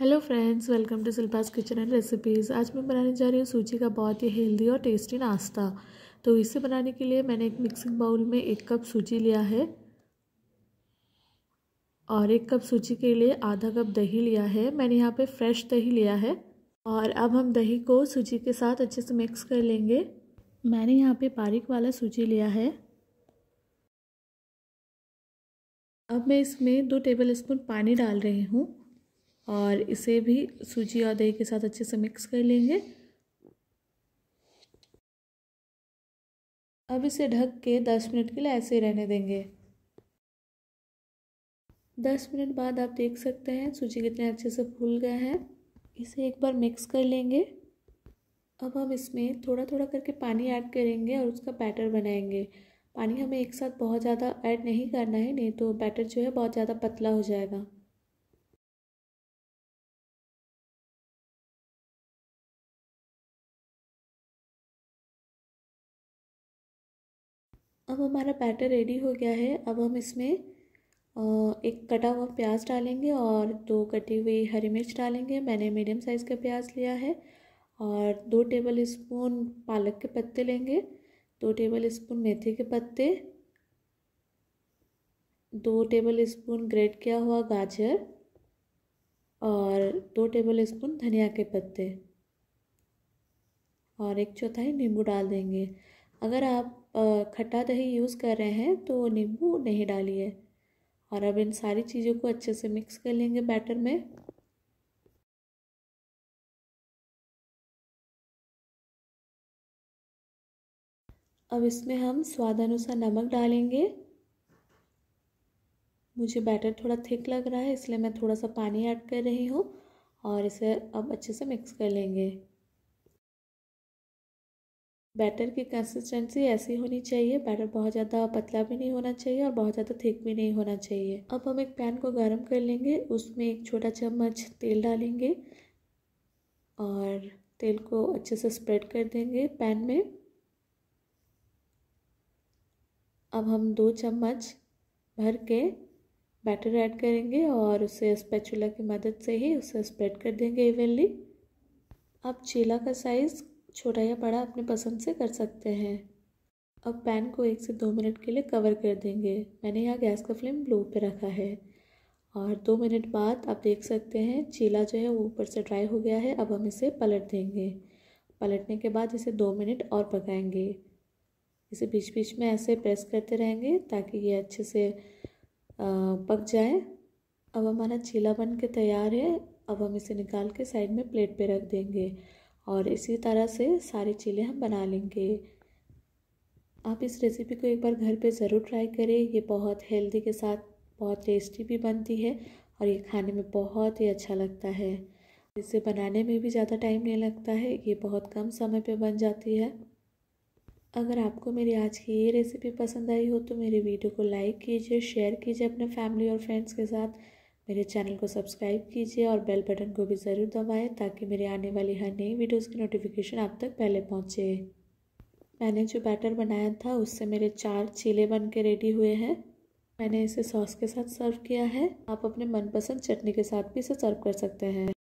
hello friends welcome to Silpa's kitchen and recipes आज मैं बनाने जा रही हूँ सूजी का बहुत ही हेल्दी और टेस्टी नाश्ता तो इसे बनाने के लिए मैंने एक मिक्सिंग बाउल में एक कप सूजी लिया है और एक कप सूजी के लिए आधा कप दही लिया है मैंने यहाँ पे फ्रेश दही लिया है और अब हम दही को सूजी के साथ अच्छे से मिक्स कर लेंगे मैंने यहाँ पर बारीक वाला सूजी लिया है अब मैं इसमें दो टेबल स्पून पानी डाल रही हूँ और इसे भी सूजी और दही के साथ अच्छे से मिक्स कर लेंगे अब इसे ढक के दस मिनट के लिए ऐसे ही रहने देंगे दस मिनट बाद आप देख सकते हैं सूजी कितने अच्छे से फूल गए हैं इसे एक बार मिक्स कर लेंगे अब हम इसमें थोड़ा थोड़ा करके पानी ऐड करेंगे और उसका बैटर बनाएंगे पानी हमें एक साथ बहुत ज़्यादा ऐड नहीं करना है नहीं तो बैटर जो है बहुत ज़्यादा पतला हो जाएगा अब हमारा बैटर रेडी हो गया है अब हम इसमें एक कटा हुआ प्याज डालेंगे और दो कटी हुई हरी मिर्च डालेंगे मैंने मीडियम साइज़ का प्याज लिया है और दो टेबल स्पून पालक के पत्ते लेंगे दो टेबल स्पून मेथी के पत्ते दो टेबल स्पून ग्रेट किया हुआ गाजर और दो टेबल स्पून धनिया के पत्ते और एक चौथाई नींबू डाल देंगे अगर आप खट्टा दही यूज़ कर रहे हैं तो नींबू नहीं डालिए और अब इन सारी चीज़ों को अच्छे से मिक्स कर लेंगे बैटर में अब इसमें हम स्वादानुसार नमक डालेंगे मुझे बैटर थोड़ा थिक लग रहा है इसलिए मैं थोड़ा सा पानी ऐड कर रही हूँ और इसे अब अच्छे से मिक्स कर लेंगे बैटर की कंसिस्टेंसी ऐसी होनी चाहिए बैटर बहुत ज़्यादा पतला भी नहीं होना चाहिए और बहुत ज़्यादा थिक भी नहीं होना चाहिए अब हम एक पैन को गर्म कर लेंगे उसमें एक छोटा चम्मच तेल डालेंगे और तेल को अच्छे से स्प्रेड कर देंगे पैन में अब हम दो चम्मच भर के बैटर ऐड करेंगे और उसे स्पैचुला की मदद से ही उसे स्प्रेड कर देंगे इवेनली अब चीला का साइज़ छोटा या बड़ा अपने पसंद से कर सकते हैं अब पैन को एक से दो मिनट के लिए कवर कर देंगे मैंने यहाँ गैस का फ्लेम लो पे रखा है और दो मिनट बाद आप देख सकते हैं चीला जो है वो ऊपर से ड्राई हो गया है अब हम इसे पलट देंगे पलटने के बाद इसे दो मिनट और पकाएंगे इसे बीच बीच में ऐसे प्रेस करते रहेंगे ताकि ये अच्छे से पक जाए अब हमारा चीला बन के तैयार है अब हम इसे निकाल के साइड में प्लेट पे रख देंगे और इसी तरह से सारी चीलें हम बना लेंगे आप इस रेसिपी को एक बार घर पे ज़रूर ट्राई करें ये बहुत हेल्दी के साथ बहुत टेस्टी भी बनती है और ये खाने में बहुत ही अच्छा लगता है इसे बनाने में भी ज़्यादा टाइम नहीं लगता है ये बहुत कम समय पे बन जाती है अगर आपको मेरी आज की ये रेसिपी पसंद आई हो तो मेरे वीडियो को लाइक कीजिए शेयर कीजिए अपने फैमिली और फ्रेंड्स के साथ मेरे चैनल को सब्सक्राइब कीजिए और बेल बटन को भी ज़रूर दबाएं ताकि मेरे आने वाली हर नई वीडियोस की नोटिफिकेशन आप तक पहले पहुंचे मैंने जो बैटर बनाया था उससे मेरे चार चीले बन के रेडी हुए हैं मैंने इसे सॉस के साथ सर्व किया है आप अपने मनपसंद चटनी के साथ भी इसे सर्व कर सकते हैं